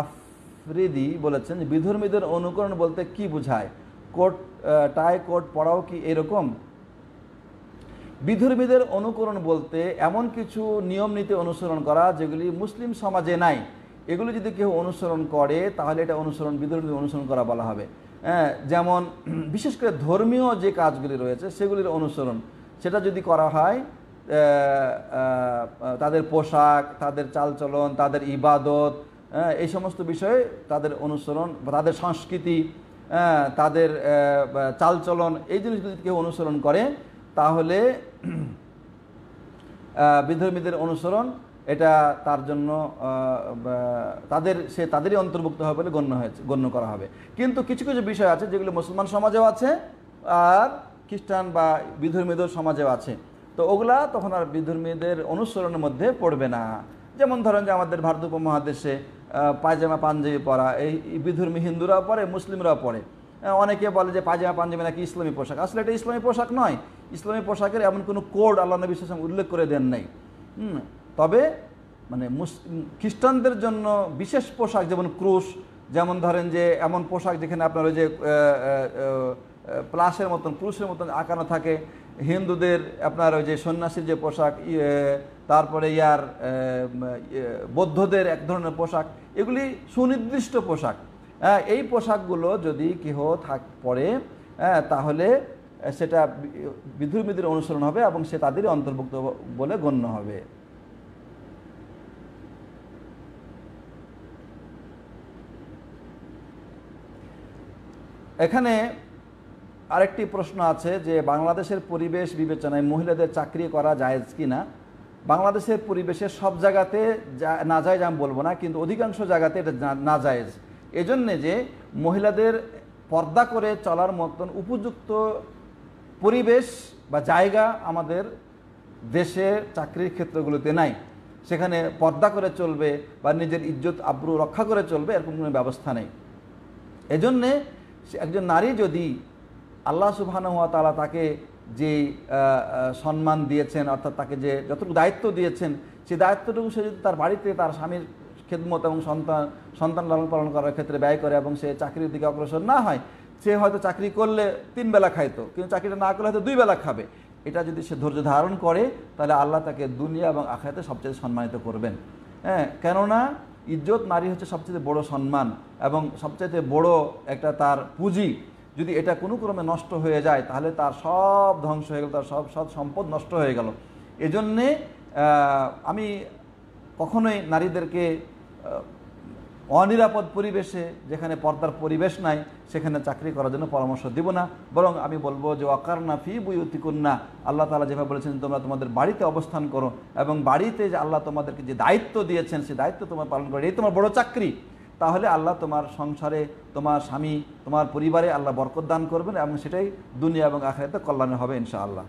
আফ্রিদি বলেছেন বিধর্মীদের অনুকরণ বলতে কি বোঝায় কোট টাই কোট পড়াও কি এরকম বিধর্মীদের অনুকরণ বলতে এমন কিছু নিয়ম নীতি অনুসরণ করা যেগুলি মুসলিম সমাজে নাই এগুলো যদি কেউ অনুসরণ করে তাহলে এটা অনুসরণ বিধর্মীদের অনুসরণ করা বলা হবে হ্যাঁ, যেমন বিশেষ করে ধর্মীয় যে কাজগুলি রয়েছে সেগুলির অনুসরণ সেটা যদি করা হয় তাদের পোশাক তাদের চালচলন তাদের ইবাদত হ্যাঁ, এই সমস্ত বিষয়ে তাদের অনুসরণ বা তাদের সংস্কৃতি হ্যাঁ, তাদের চালচলন এই জিনিসগুলি কেউ অনুসরণ করে তাহলে বিধর্মীদের অনুসরণ এটা তার জন্য তাদের সে তাদেরই অন্তর্ভুক্ত হবে বলে গণ্য হয়েছে গণ্য করা হবে কিন্তু কিছু কিছু বিষয় আছে যেগুলো মুসলমান সমাজেও আছে আর খ্রিস্টান বা বিধর্মীদের সমাজেও আছে তো ওগুলা তখন আর বিধর্মীদের অনুসরণের মধ্যে পড়বে না যেমন ধরেন যে আমাদের ভারত উপমহাদেশে পায়জামা পাঞ্জাবি পরা এই বিধর্মী হিন্দুরাও পরে মুসলিমরাও পরে অনেকে বলে যে পাজামা পাঞ্জাবি নাকি ইসলামী পোশাক আসলে এটা ইসলামী পোশাক নয় ইসলামী পোশাকের এমন কোনো কোড আল্লাহ নবী সাম উল্লেখ করে দেন নাই তবে মানে খ্রিস্টানদের জন্য বিশেষ পোশাক যেমন ক্রুশ যেমন ধরেন যে এমন পোশাক যেখানে আপনার ওই যে প্লাসের মতন ক্রুশের মতন আঁকানো থাকে হিন্দুদের আপনার ওই যে সন্ন্যাসীর যে পোশাক ইয়ে, তারপরে ইয়ার বৌদ্ধদের এক ধরনের পোশাক এগুলি সুনির্দিষ্ট পোশাক এই পোশাকগুলো যদি কেহ থাক পরে তাহলে সেটা বিধুর অনুসরণ হবে এবং সে তাদেরই অন্তর্ভুক্ত বলে গণ্য হবে এখানে আরেকটি প্রশ্ন আছে যে বাংলাদেশের পরিবেশ বিবেচনায় মহিলাদের চাকরি করা জায়েজ কি না বাংলাদেশের পরিবেশে সব জায়গাতে না যায় আমি বলবো না কিন্তু অধিকাংশ জায়গাতে এটা না যায়জ এজন্যে যে মহিলাদের পর্দা করে চলার মতন উপযুক্ত পরিবেশ বা জায়গা আমাদের দেশে চাকরির ক্ষেত্রগুলোতে নাই সেখানে পর্দা করে চলবে বা নিজের ইজ্জত আব্রু রক্ষা করে চলবে এরকম কোনো ব্যবস্থা নেই এজন্যে একজন নারী যদি আল্লাহ সুবাহানুয়া তালা তাকে যে সম্মান দিয়েছেন অর্থাৎ তাকে যে যতটুকু দায়িত্ব দিয়েছেন সেই দায়িত্বটুকু সে যদি তার বাড়িতে তার স্বামীর খেদমত এবং সন্তান সন্তান লালন পালন করার ক্ষেত্রে ব্যয় করে এবং সে চাকরির দিকে অগ্রসর না হয় সে হয়তো চাকরি করলে তিন বেলা খাইতো কিন্তু চাকরিটা না করলে হয়তো দুই বেলা খাবে এটা যদি সে ধৈর্য ধারণ করে তাহলে আল্লাহ তাকে দুনিয়া এবং আখাতে সবচেয়ে সম্মানিত করবেন হ্যাঁ কেননা ইজ্জত নারী হচ্ছে সবচেয়ে বড় সম্মান এবং সবচেয়ে বড় একটা তার পুঁজি যদি এটা কোনো ক্রমে নষ্ট হয়ে যায় তাহলে তার সব ধ্বংস হয়ে গেল তার সব সব সম্পদ নষ্ট হয়ে গেল এজন্যে আমি কখনোই নারীদেরকে অনিরাপদ পরিবেশে যেখানে পর্দার পরিবেশ নাই সেখানে চাকরি করার জন্য পরামর্শ দিব না বরং আমি বলবো যে অকারনা ফি বুয়তি কন্যা আল্লাহ তালা যেভাবে বলেছেন তোমরা তোমাদের বাড়িতে অবস্থান করো এবং বাড়িতে যে আল্লাহ তোমাদেরকে যে দায়িত্ব দিয়েছেন সেই দায়িত্ব তোমার পালন করে এই তোমার বড় চাকরি তাহলে আল্লাহ তোমার সংসারে তোমার স্বামী তোমার পরিবারে আল্লাহ বরকত দান করবেন এবং সেটাই দুনিয়া এবং আখেরাতে কল্যাণে হবে ইনশাআল্লাহ